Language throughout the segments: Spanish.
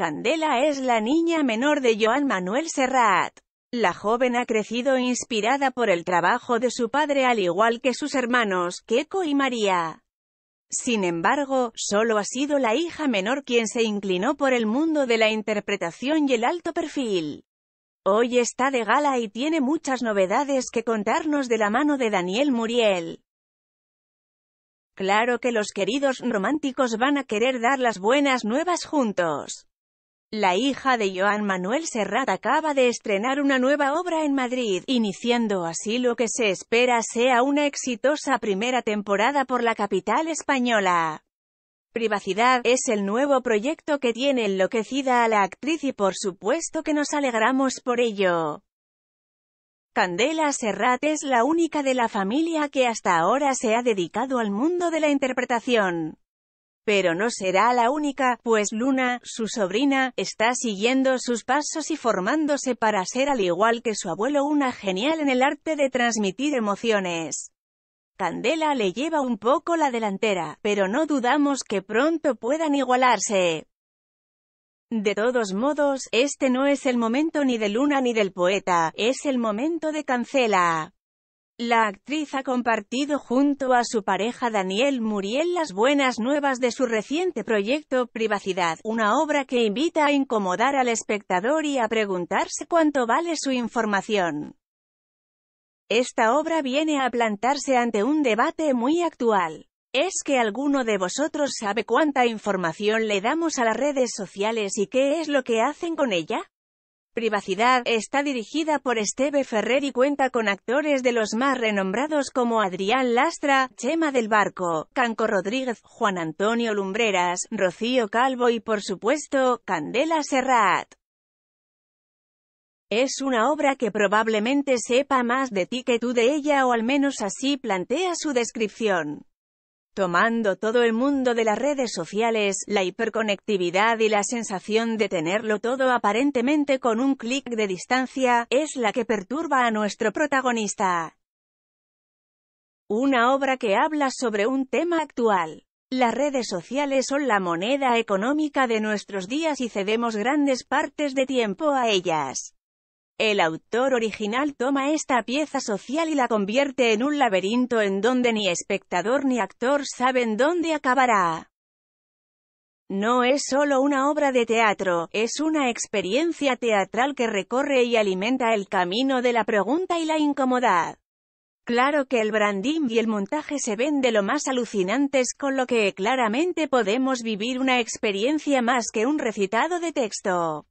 Candela es la niña menor de Joan Manuel Serrat. La joven ha crecido inspirada por el trabajo de su padre al igual que sus hermanos, Keko y María. Sin embargo, solo ha sido la hija menor quien se inclinó por el mundo de la interpretación y el alto perfil. Hoy está de gala y tiene muchas novedades que contarnos de la mano de Daniel Muriel. Claro que los queridos románticos van a querer dar las buenas nuevas juntos. La hija de Joan Manuel Serrat acaba de estrenar una nueva obra en Madrid, iniciando así lo que se espera sea una exitosa primera temporada por la capital española. Privacidad es el nuevo proyecto que tiene enloquecida a la actriz y por supuesto que nos alegramos por ello. Candela Serrat es la única de la familia que hasta ahora se ha dedicado al mundo de la interpretación. Pero no será la única, pues Luna, su sobrina, está siguiendo sus pasos y formándose para ser al igual que su abuelo una genial en el arte de transmitir emociones. Candela le lleva un poco la delantera, pero no dudamos que pronto puedan igualarse. De todos modos, este no es el momento ni de Luna ni del poeta, es el momento de Cancela. La actriz ha compartido junto a su pareja Daniel Muriel las buenas nuevas de su reciente proyecto Privacidad, una obra que invita a incomodar al espectador y a preguntarse cuánto vale su información. Esta obra viene a plantarse ante un debate muy actual. ¿Es que alguno de vosotros sabe cuánta información le damos a las redes sociales y qué es lo que hacen con ella? privacidad, está dirigida por Esteve Ferrer y cuenta con actores de los más renombrados como Adrián Lastra, Chema del Barco, Canco Rodríguez, Juan Antonio Lumbreras, Rocío Calvo y por supuesto, Candela Serrat. Es una obra que probablemente sepa más de ti que tú de ella o al menos así plantea su descripción tomando todo el mundo de las redes sociales, la hiperconectividad y la sensación de tenerlo todo aparentemente con un clic de distancia, es la que perturba a nuestro protagonista. Una obra que habla sobre un tema actual. Las redes sociales son la moneda económica de nuestros días y cedemos grandes partes de tiempo a ellas. El autor original toma esta pieza social y la convierte en un laberinto en donde ni espectador ni actor saben dónde acabará. No es solo una obra de teatro, es una experiencia teatral que recorre y alimenta el camino de la pregunta y la incomodidad. Claro que el branding y el montaje se ven de lo más alucinantes con lo que claramente podemos vivir una experiencia más que un recitado de texto.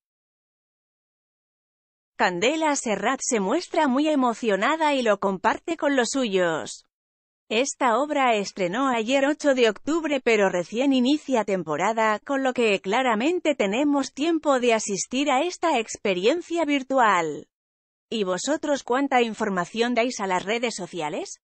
Candela Serrat se muestra muy emocionada y lo comparte con los suyos. Esta obra estrenó ayer 8 de octubre pero recién inicia temporada, con lo que claramente tenemos tiempo de asistir a esta experiencia virtual. ¿Y vosotros cuánta información dais a las redes sociales?